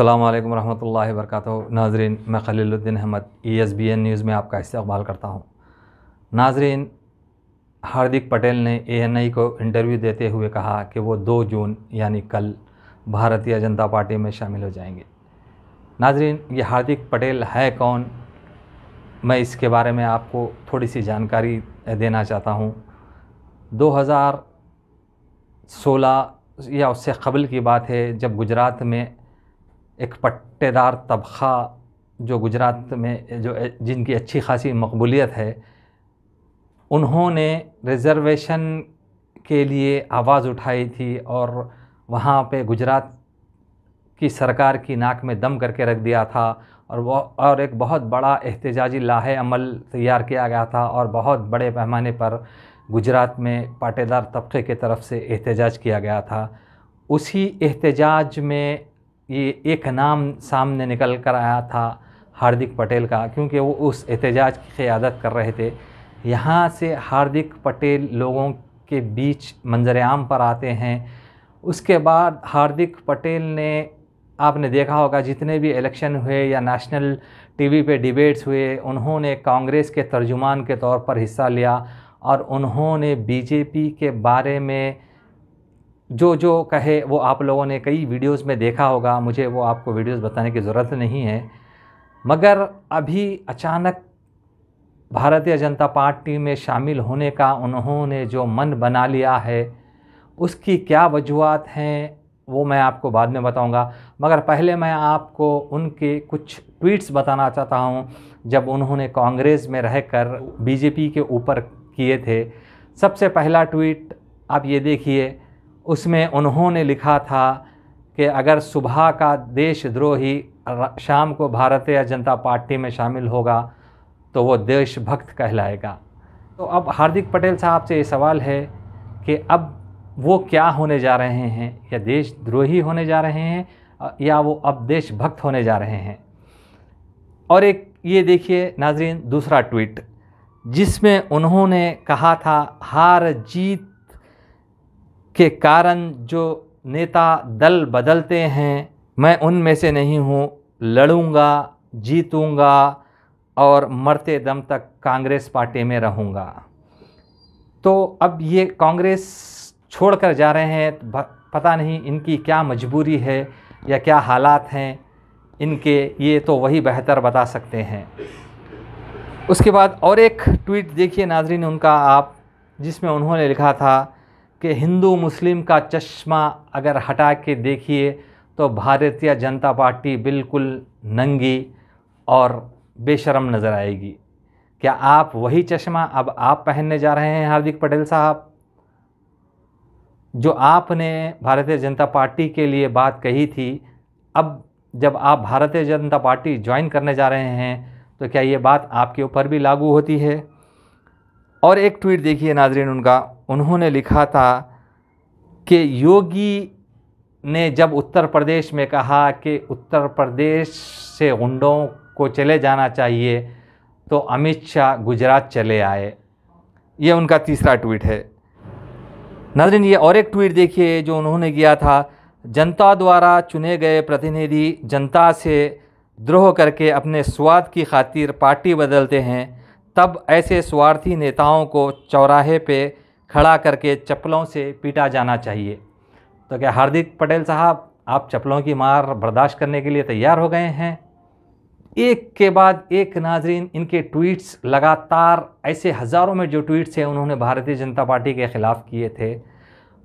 अल्लाम वरहमल वर्क नाजरीन मैं Khaliluddin Ahmad E S B N news में आपका इस्तेबाल करता हूँ नाजरीन हार्दिक पटेल ने ए एन आई को इंटरव्यू देते हुए कहा कि वो दो जून यानी कल भारतीय जनता पार्टी में शामिल हो जाएंगे नाजरीन ये हार्दिक पटेल है कौन मैं इसके बारे में आपको थोड़ी सी जानकारी देना चाहता हूँ सोलह या उससे कबल की बात है जब गुजरात में एक पट्टेदार तबका जो गुजरात हम्म। में जो जिनकी अच्छी खासी मकबूलियत है उन्होंने रिज़र्वेशन के लिए आवाज़ उठाई थी और वहाँ पे गुजरात की सरकार की नाक में दम करके रख दिया था और वो और एक बहुत बड़ा एहतजाजी लाहे अमल तैयार किया गया था और बहुत बड़े पैमाने पर गुजरात में पाटेदार तबके की तरफ से एहतजाज किया गया था उसी एहतजाज में ये एक नाम सामने निकल कर आया था हार्दिक पटेल का क्योंकि वो उस एहतजाज की क़्यादत कर रहे थे यहाँ से हार्दिक पटेल लोगों के बीच मंजर आम पर आते हैं उसके बाद हार्दिक पटेल ने आपने देखा होगा जितने भी इलेक्शन हुए या नेशनल टीवी पे डिबेट्स हुए उन्होंने कांग्रेस के तर्जुमान के तौर पर हिस्सा लिया और उन्होंने बीजेपी के बारे में जो जो कहे वो आप लोगों ने कई वीडियोस में देखा होगा मुझे वो आपको वीडियोस बताने की ज़रूरत नहीं है मगर अभी अचानक भारतीय जनता पार्टी में शामिल होने का उन्होंने जो मन बना लिया है उसकी क्या वजूहत हैं वो मैं आपको बाद में बताऊंगा मगर पहले मैं आपको उनके कुछ ट्वीट्स बताना चाहता हूं जब उन्होंने कांग्रेस में रहकर बीजेपी के ऊपर किए थे सबसे पहला ट्वीट आप ये देखिए उसमें उन्होंने लिखा था कि अगर सुबह का देशद्रोही शाम को भारतीय जनता पार्टी में शामिल होगा तो वो देशभक्त कहलाएगा तो अब हार्दिक पटेल साहब से ये सवाल है कि अब वो क्या होने जा रहे हैं या देशद्रोही होने जा रहे हैं या वो अब देशभक्त होने जा रहे हैं और एक ये देखिए नाजरीन दूसरा ट्वीट जिसमें उन्होंने कहा था हार जीत के कारण जो नेता दल बदलते हैं मैं उनमें से नहीं हूँ लड़ूँगा जीतूँगा और मरते दम तक कांग्रेस पार्टी में रहूँगा तो अब ये कांग्रेस छोड़कर जा रहे हैं तो पता नहीं इनकी क्या मजबूरी है या क्या हालात हैं इनके ये तो वही बेहतर बता सकते हैं उसके बाद और एक ट्वीट देखिए नाजरीन उनका आप जिसमें उन्होंने लिखा था कि हिंदू मुस्लिम का चश्मा अगर हटा के देखिए तो भारतीय जनता पार्टी बिल्कुल नंगी और बेशरम नज़र आएगी क्या आप वही चश्मा अब आप पहनने जा रहे हैं हार्दिक पटेल साहब जो आपने भारतीय जनता पार्टी के लिए बात कही थी अब जब आप भारतीय जनता पार्टी ज्वाइन करने जा रहे हैं तो क्या ये बात आपके ऊपर भी लागू होती है और एक ट्वीट देखिए नाजरीन उनका उन्होंने लिखा था कि योगी ने जब उत्तर प्रदेश में कहा कि उत्तर प्रदेश से गुंडों को चले जाना चाहिए तो अमित शाह गुजरात चले आए ये उनका तीसरा ट्वीट है नजरिन ये और एक ट्वीट देखिए जो उन्होंने किया था जनता द्वारा चुने गए प्रतिनिधि जनता से द्रोह करके अपने स्वाद की खातिर पार्टी बदलते हैं तब ऐसे स्वार्थी नेताओं को चौराहे पे खड़ा करके चप्पलों से पीटा जाना चाहिए तो क्या हार्दिक पटेल साहब आप चप्पलों की मार बर्दाश्त करने के लिए तैयार हो गए हैं एक के बाद एक नाजरीन इनके ट्वीट्स लगातार ऐसे हज़ारों में जो ट्वीट्स हैं उन्होंने भारतीय जनता पार्टी के ख़िलाफ़ किए थे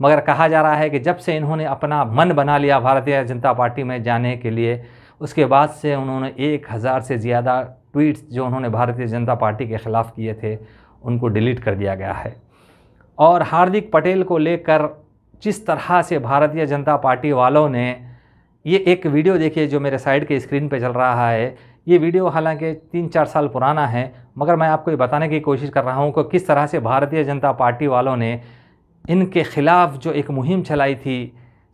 मगर कहा जा रहा है कि जब से इन्होंने अपना मन बना लिया भारतीय जनता पार्टी में जाने के लिए उसके बाद से उन्होंने एक हज़ार से ज़्यादा ट्वीट्स जो उन्होंने भारतीय जनता पार्टी के ख़िलाफ़ किए थे उनको डिलीट कर दिया गया है और हार्दिक पटेल को लेकर जिस तरह से भारतीय जनता पार्टी वालों ने ये एक वीडियो देखिए जो मेरे साइड के स्क्रीन पे चल रहा है ये वीडियो हालांकि तीन चार साल पुराना है मगर मैं आपको ये बताने की कोशिश कर रहा हूँ कि किस तरह से भारतीय जनता पार्टी वालों ने इनके ख़िलाफ़ जो एक मुहिम चलाई थी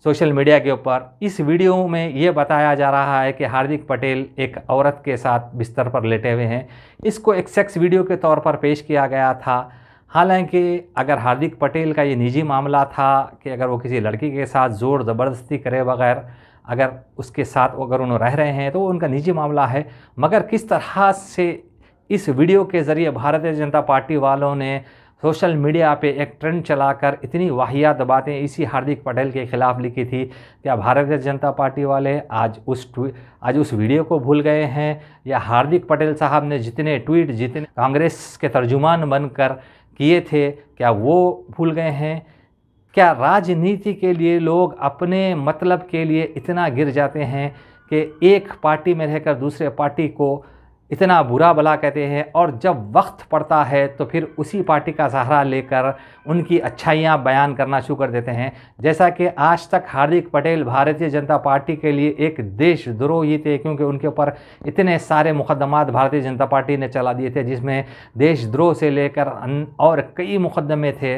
सोशल मीडिया के ऊपर इस वीडियो में ये बताया जा रहा है कि हार्दिक पटेल एक औरत के साथ बिस्तर पर लेटे हुए हैं इसको एक सेक्स वीडियो के तौर पर पेश किया गया था हालांकि अगर हार्दिक पटेल का ये निजी मामला था कि अगर वो किसी लड़की के साथ ज़ोर ज़बरदस्ती करे बगैर अगर उसके साथ अगर उन्होंने रह रहे हैं तो उनका निजी मामला है मगर किस तरह से इस वीडियो के ज़रिए भारतीय जनता पार्टी वालों ने सोशल मीडिया पे एक ट्रेंड चलाकर इतनी वाहियात बातें इसी हार्दिक पटेल के ख़िलाफ़ लिखी थी क्या भारतीय जनता पार्टी वाले आज उस आज उस वीडियो को भूल गए हैं या हार्दिक पटेल साहब ने जितने ट्वीट जितने कांग्रेस के तर्जुमान बनकर किए थे क्या वो भूल गए हैं क्या राजनीति के लिए लोग अपने मतलब के लिए इतना गिर जाते हैं कि एक पार्टी में रहकर दूसरे पार्टी को इतना बुरा भला कहते हैं और जब वक्त पड़ता है तो फिर उसी पार्टी का सहारा लेकर उनकी अच्छाइयाँ बयान करना शुरू कर देते हैं जैसा कि आज तक हार्दिक पटेल भारतीय जनता पार्टी के लिए एक देशद्रोही थे क्योंकि उनके ऊपर इतने सारे मुकदमात भारतीय जनता पार्टी ने चला दिए थे जिसमें देशद्रोह से लेकर और कई मुकदमे थे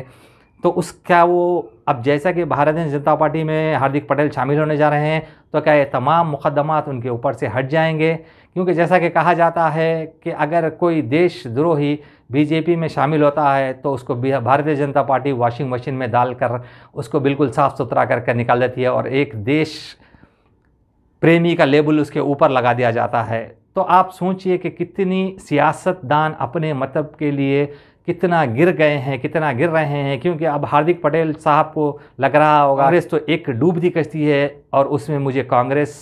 तो उसका वो अब जैसा कि भारतीय जनता पार्टी में हार्दिक पटेल शामिल होने जा रहे हैं तो क्या ये तमाम मुकदमात उनके ऊपर से हट जाएंगे क्योंकि जैसा कि कहा जाता है कि अगर कोई देशद्रोही बीजेपी में शामिल होता है तो उसको भारतीय जनता पार्टी वॉशिंग मशीन में डालकर उसको बिल्कुल साफ़ सुथरा करके निकाल देती है और एक देश प्रेमी का लेबल उसके ऊपर लगा दिया जाता है तो आप सोचिए कि कितनी सियासतदान अपने मतलब के लिए कितना गिर गए हैं कितना गिर रहे हैं क्योंकि अब हार्दिक पटेल साहब को लग रहा होगा कांग्रेस तो एक डूबती कश्ती है और उसमें मुझे कांग्रेस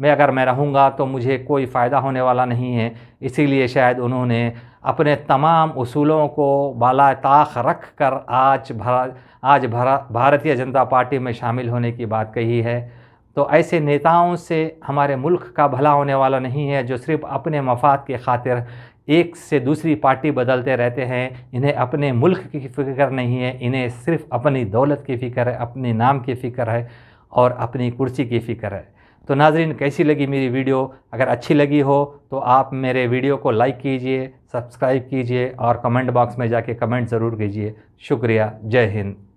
में अगर मैं रहूँगा तो मुझे कोई फ़ायदा होने वाला नहीं है इसीलिए शायद उन्होंने अपने तमाम असूलों को बाला ताख रख कर आज भरा आज भरा भारतीय जनता पार्टी में शामिल होने की बात कही है तो ऐसे नेताओं से हमारे मुल्क का भला होने वाला नहीं है जो सिर्फ अपने मफाद के खातिर एक से दूसरी पार्टी बदलते रहते हैं इन्हें अपने मुल्क की फिक्र नहीं है इन्हें सिर्फ अपनी दौलत की फ़िक्र है अपने नाम की फ़िक्र है और अपनी कुर्सी की फ़िक्र है तो नाजरीन कैसी लगी मेरी वीडियो अगर अच्छी लगी हो तो आप मेरे वीडियो को लाइक कीजिए सब्सक्राइब कीजिए और कमेंट बॉक्स में जाके कमेंट ज़रूर कीजिए शुक्रिया जय हिंद